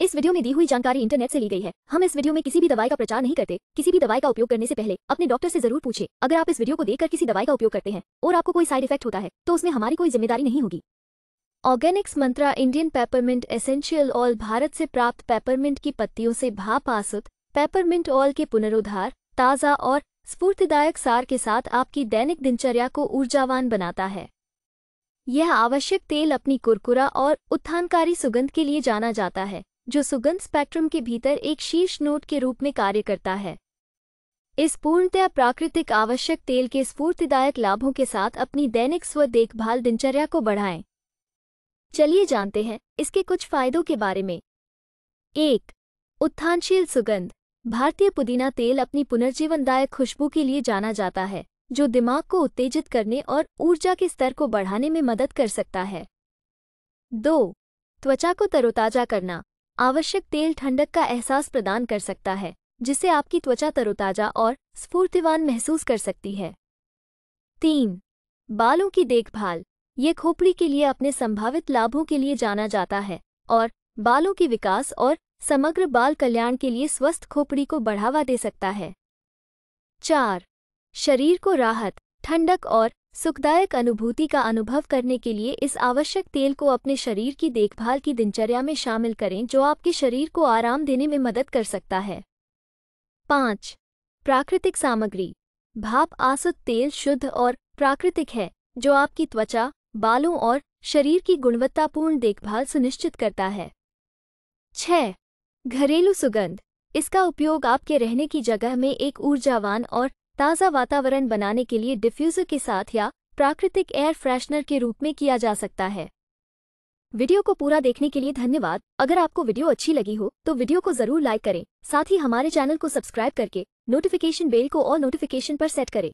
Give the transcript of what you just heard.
इस वीडियो में दी हुई जानकारी इंटरनेट से ली गई है हम इस वीडियो में किसी भी दवाई का प्रचार नहीं करते किसी भी दवाई का उपयोग करने से पहले अपने डॉक्टर से जरूर पूछे अगर आप इस वीडियो को देखकर किसी दवाई का उपयोग करते हैं और आपको कोई साइड इफेक्ट होता है तो उसमें हमारी कोई जिम्मेदारी नहीं होगी organics mantra Indian peppermint essential oil Bharat से प्राप्त पेपरमिंट की पत्तियों से भाप आसुत पेपरमिंट ऑयल के पुनरुद्धार ताज़ा और स्फूर्तिदायक सार के साथ आपकी दैनिक दिनचर्या को ऊर्जावान बनाता है यह आवश्यक तेल अपनी कुरकुरा और उत्थानकारी सुगंध के लिए जाना जाता है जो सुगंध स्पेक्ट्रम के भीतर एक शीर्ष नोट के रूप में कार्य करता है इस पूर्णतया प्राकृतिक आवश्यक तेल के स्फूर्तिदायक लाभों के साथ अपनी दैनिक स्व देखभाल दिनचर्या को बढ़ाएं चलिए जानते हैं इसके कुछ फायदों के बारे में एक उत्थानशील सुगंध भारतीय पुदीना तेल अपनी पुनर्जीवनदायक खुशबू के लिए जाना जाता है जो दिमाग को उत्तेजित करने और ऊर्जा के स्तर को बढ़ाने में मदद कर सकता है दो त्वचा को तरोताजा करना आवश्यक तेल ठंडक का एहसास प्रदान कर सकता है जिसे आपकी त्वचा तरोताजा और स्फूर्तिवान महसूस कर सकती है तीन बालों की देखभाल ये खोपड़ी के लिए अपने संभावित लाभों के लिए जाना जाता है और बालों के विकास और समग्र बाल कल्याण के लिए स्वस्थ खोपड़ी को बढ़ावा दे सकता है चार शरीर को राहत ठंडक और सुखदायक अनुभूति का अनुभव करने के लिए इस आवश्यक तेल को अपने शरीर की देखभाल की दिनचर्या में शामिल करें जो आपके शरीर को आराम देने में मदद कर सकता है पाँच प्राकृतिक सामग्री भाप आसुत तेल शुद्ध और प्राकृतिक है जो आपकी त्वचा बालों और शरीर की गुणवत्तापूर्ण देखभाल सुनिश्चित करता है छह घरेलू सुगंध इसका उपयोग आपके रहने की जगह में एक ऊर्जावान और ताज़ा वातावरण बनाने के लिए डिफ्यूज़र के साथ या प्राकृतिक एयर फ्रेशनर के रूप में किया जा सकता है वीडियो को पूरा देखने के लिए धन्यवाद अगर आपको वीडियो अच्छी लगी हो तो वीडियो को जरूर लाइक करें साथ ही हमारे चैनल को सब्सक्राइब करके नोटिफिकेशन बेल को और नोटिफिकेशन पर सेट करें